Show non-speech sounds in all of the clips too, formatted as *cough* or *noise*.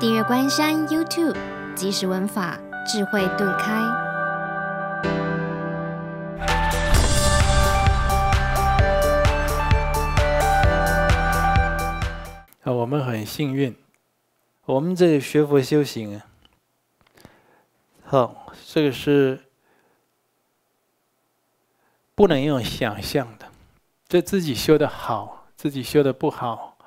订阅关山 YouTube，即时文法，智慧顿开。啊，我们很幸运，我们这里学佛修行啊。好，这个是不能用想象的，这自己修的好，自己修的不好。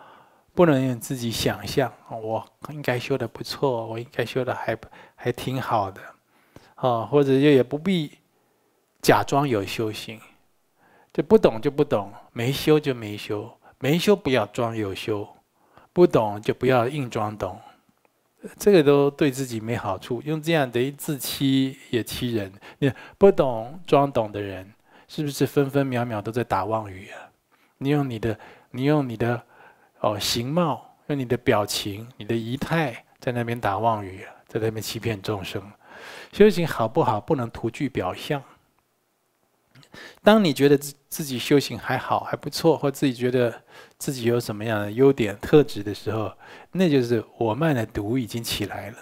不能用自己想象，我应该修的不错，我应该修的还还挺好的，啊，或者就也不必假装有修行，就不懂就不懂，没修就没修，没修不要装有修，不懂就不要硬装懂，这个都对自己没好处。用这样的自欺也欺人，你不懂装懂的人，是不是分分秒秒都在打妄语啊？你用你的，你用你的。哦，形貌用你的表情、你的仪态在那边打妄语，在那边欺骗众生。修行好不好，不能图具表象。当你觉得自自己修行还好、还不错，或自己觉得自己有什么样的优点特质的时候，那就是我慢的毒已经起来了。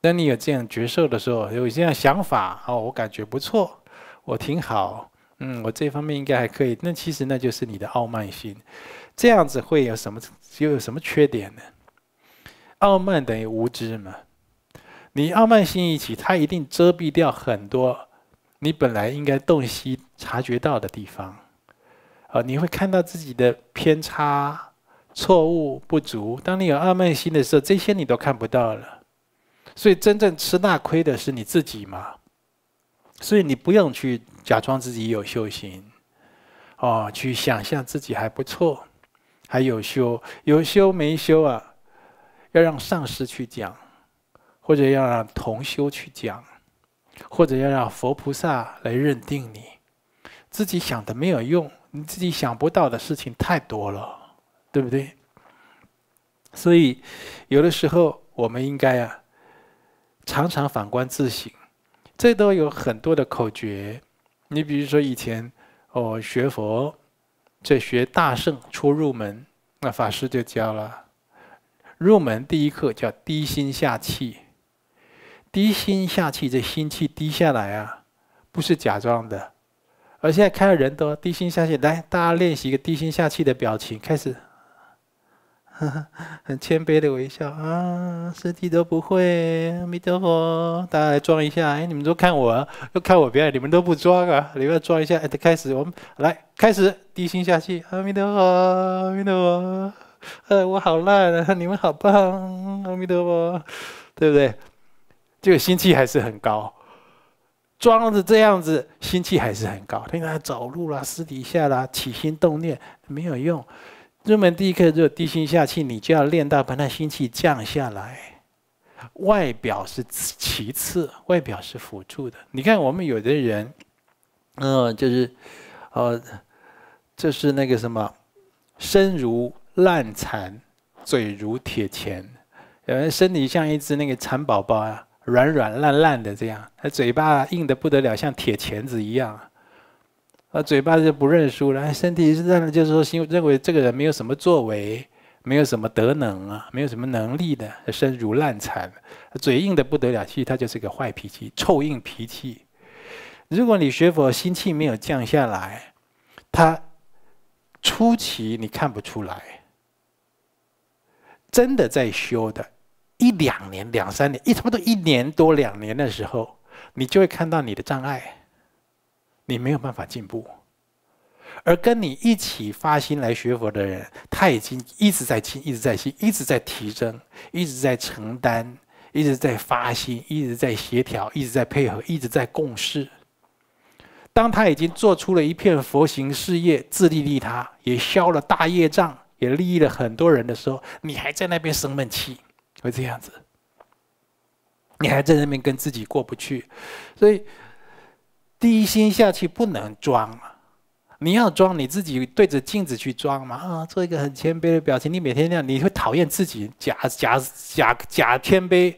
当你有这样角色的时候，有这样想法哦，我感觉不错，我挺好，嗯，我这方面应该还可以。那其实那就是你的傲慢心。这样子会有什么？又有什么缺点呢？傲慢等于无知嘛？你傲慢心一起，它一定遮蔽掉很多你本来应该洞悉、察觉到的地方。啊，你会看到自己的偏差、错误、不足。当你有傲慢心的时候，这些你都看不到了。所以真正吃大亏的是你自己嘛？所以你不用去假装自己有修行，哦，去想象自己还不错。还有修有修没修啊？要让上师去讲，或者要让同修去讲，或者要让佛菩萨来认定你。自己想的没有用，你自己想不到的事情太多了，对不对？所以，有的时候我们应该啊，常常反观自省。这都有很多的口诀，你比如说以前哦学佛。这学大圣出入门，那法师就教了。入门第一课叫低心下气，低心下气这心气低下来啊，不是假装的。而现在开到人多，低心下气，来大家练习一个低心下气的表情，开始。很 *laughs* 谦卑的微笑啊，身体都不会。阿弥陀佛，大家来装一下。哎，你们都看我，都看我表演，你们都不装啊，你们要装一下。哎，开始，我们来开始低心下气。阿弥陀佛，阿弥陀佛。呃，我好烂，啊，你们好棒。阿弥陀佛，对不对？这个心气还是很高，装着这样子，心气还是很高。他现在走路啦，私底下啦，起心动念没有用。入门第一课，就低心下气，你就要练到把那心气降下来。外表是其次，外表是辅助的。你看，我们有的人，嗯，就是，呃，就是那个什么，身如烂蚕，嘴如铁钳。有人身体像一只那个蚕宝宝啊，软软烂烂的这样，他嘴巴硬的不得了，像铁钳子一样。呃，嘴巴就不认输，然后身体是这样，就是说，心认为这个人没有什么作为，没有什么德能啊，没有什么能力的，身如烂残，嘴硬的不得了，其实他就是个坏脾气，臭硬脾气。如果你学佛，心气没有降下来，他初期你看不出来，真的在修的，一两年、两三年，一差不多一年多、两年的时候，你就会看到你的障碍。你没有办法进步，而跟你一起发心来学佛的人，他已经一直在进，一直在心，一直在提升，一直在承担，一直在发心，一直在协调，一直在配合，一直在共事。当他已经做出了一片佛行事业，自利利他，也消了大业障，也利益了很多人的时候，你还在那边生闷气，会这样子，你还在那边跟自己过不去，所以。低心下去不能装，你要装你自己对着镜子去装嘛啊，做一个很谦卑的表情。你每天那样，你会讨厌自己，假假假假谦卑，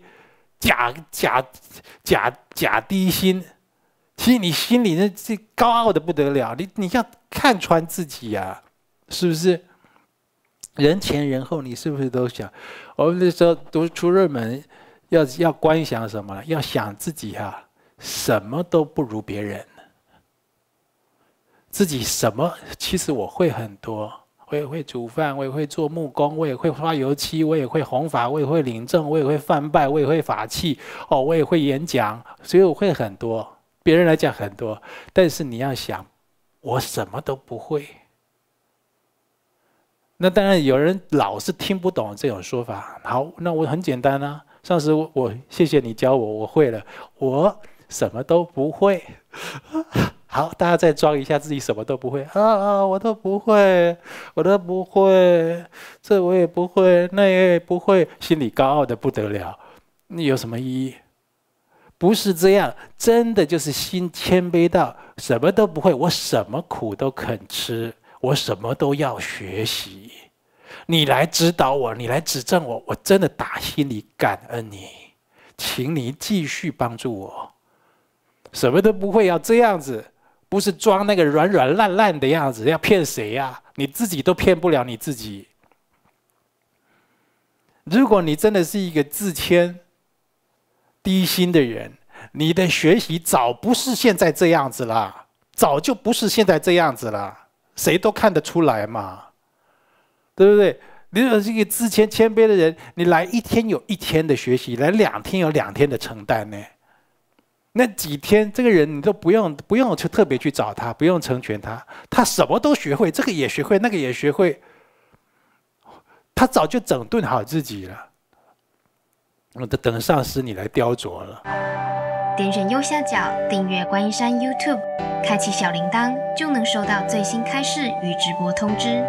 假假假假低心。其实你心里那这高傲的不得了，你你要看穿自己呀，是不是？人前人后你是不是都想？我们那时候读出热门，要要观想什么？要想自己哈。什么都不如别人，自己什么？其实我会很多，我也会煮饭，我也会做木工，我也会刷油漆，我也会弘法，我也会领证，我也会犯拜，我也会法器。哦，我也会演讲，所以我会很多。别人来讲很多，但是你要想，我什么都不会。那当然有人老是听不懂这种说法。好，那我很简单啊。上次我谢谢你教我，我会了。我。什么都不会，*laughs* 好，大家再装一下自己什么都不会啊！啊，我都不会，我都不会，这我也不会，那也不会，心里高傲的不得了，你有什么意义？不是这样，真的就是心谦卑到什么都不会，我什么苦都肯吃，我什么都要学习。你来指导我，你来指正我，我真的打心里感恩你，请你继续帮助我。什么都不会要这样子，不是装那个软软烂烂的样子，要骗谁呀？你自己都骗不了你自己。如果你真的是一个自谦、低心的人，你的学习早不是现在这样子啦，早就不是现在这样子啦，谁都看得出来嘛，对不对？你是一个自谦谦卑的人，你来一天有一天的学习，来两天有两天的承担呢。那几天，这个人你都不用，不用去特别去找他，不用成全他，他什么都学会，这个也学会，那个也学会，他早就整顿好自己了，我都等上司你来雕琢了。点选右下角订阅观音山 YouTube，开启小铃铛就能收到最新开示与直播通知。